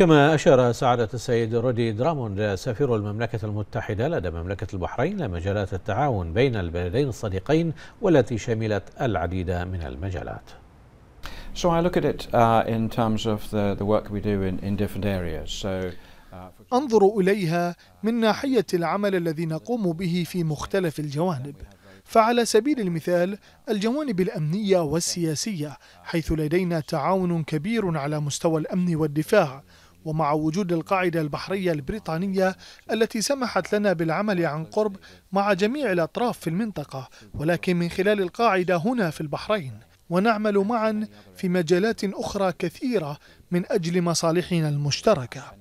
كما أشار سعادة السيد رودي درامون سفير المملكة المتحدة لدى مملكة البحرين لمجالات التعاون بين البلدين الصديقين والتي شملت العديد من المجالات. So I look at it uh, in terms of the, the work we do in, in different areas. So uh, أنظر إليها من ناحية العمل الذي نقوم به في مختلف الجوانب. فعلى سبيل المثال الجوانب الأمنية والسياسية حيث لدينا تعاون كبير على مستوى الأمن والدفاع ومع وجود القاعدة البحرية البريطانية التي سمحت لنا بالعمل عن قرب مع جميع الأطراف في المنطقة ولكن من خلال القاعدة هنا في البحرين ونعمل معا في مجالات أخرى كثيرة من أجل مصالحنا المشتركة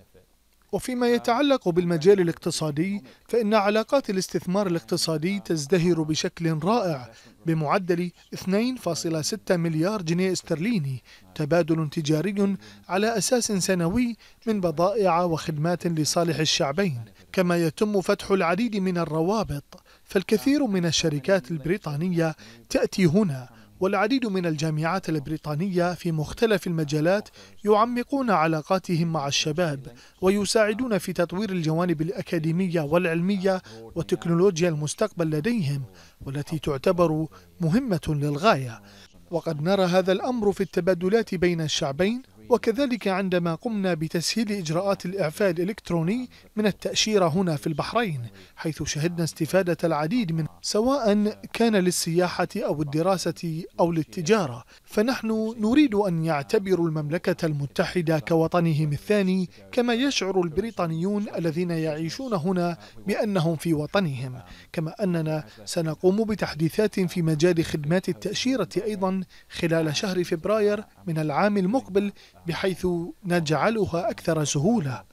وفيما يتعلق بالمجال الاقتصادي فإن علاقات الاستثمار الاقتصادي تزدهر بشكل رائع بمعدل 2.6 مليار جنيه استرليني تبادل تجاري على أساس سنوي من بضائع وخدمات لصالح الشعبين كما يتم فتح العديد من الروابط فالكثير من الشركات البريطانية تأتي هنا والعديد من الجامعات البريطانية في مختلف المجالات يعمقون علاقاتهم مع الشباب ويساعدون في تطوير الجوانب الأكاديمية والعلمية وتكنولوجيا المستقبل لديهم والتي تعتبر مهمة للغاية وقد نرى هذا الأمر في التبادلات بين الشعبين وكذلك عندما قمنا بتسهيل إجراءات الإعفاء الإلكتروني من التأشيرة هنا في البحرين حيث شهدنا استفادة العديد من سواء كان للسياحة أو الدراسة أو للتجارة فنحن نريد أن يعتبروا المملكة المتحدة كوطنهم الثاني كما يشعر البريطانيون الذين يعيشون هنا بأنهم في وطنهم كما أننا سنقوم بتحديثات في مجال خدمات التأشيرة أيضا خلال شهر فبراير من العام المقبل بحيث نجعلها أكثر سهولة